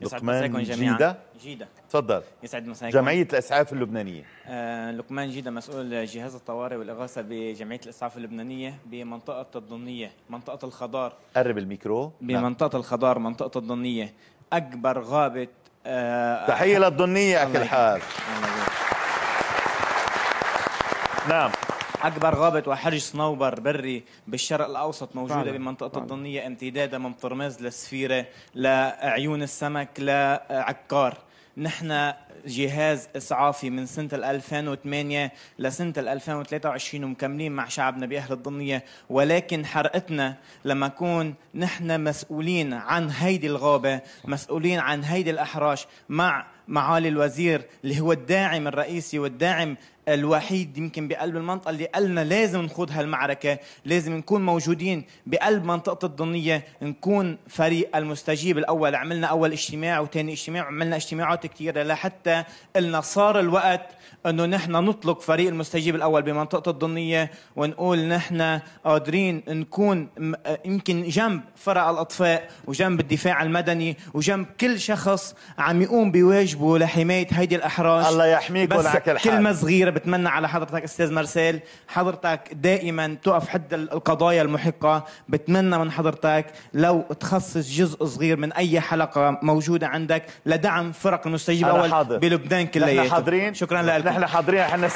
لقمان جيدة جيدة تفضل يسعد مساكم جمعية الإسعاف اللبنانية آه لقمان جيدة مسؤول جهاز الطوارئ والإغاثة بجمعية الإسعاف اللبنانية بمنطقة الضنية منطقة الخضار قرب الميكرو نعم. بمنطقة نعم. الخضار منطقة الضنية أكبر غابة آه تحية للضمنية أكل حال نعم أكبر غابة وحرج صنوبر بري بالشرق الأوسط موجودة بمنطقه الضنية امتدادا من طرمز لسفيرة لعيون السمك لعكار نحن جهاز اسعافي من سنه 2008 لسنه 2023 ومكملين مع شعبنا باهل الضنيه ولكن حرقتنا لما نكون نحن مسؤولين عن هيدي الغابه مسؤولين عن هيدي الاحراش مع معالي الوزير اللي هو الداعم الرئيسي والداعم الوحيد يمكن بقلب المنطقه اللي قالنا لازم نخوض هالمعركه لازم نكون موجودين بقلب منطقه الضنيه نكون فريق المستجيب الاول عملنا اول اجتماع وثاني اجتماع وعملنا اجتماعات كثيره لحتى قلنا صار الوقت انه نحن نطلق فريق المستجيب الاول بمنطقه الضنيه ونقول نحن قادرين نكون يمكن جنب فرق الاطفاء وجنب الدفاع المدني وجنب كل شخص عم يقوم بواجبه بيوجبوا لحمايه هيدي الاحراج الله يحميك ولعك الحال كلمه صغيره بتمنى على حضرتك استاذ مرسيل حضرتك دائما تقف حد القضايا المحقه بتمنى من حضرتك لو تخصص جزء صغير من اي حلقه موجوده عندك لدعم فرق المستجيب حاضر. بلبنان كلياته نحن حاضرين شكرا لك نحن حاضرين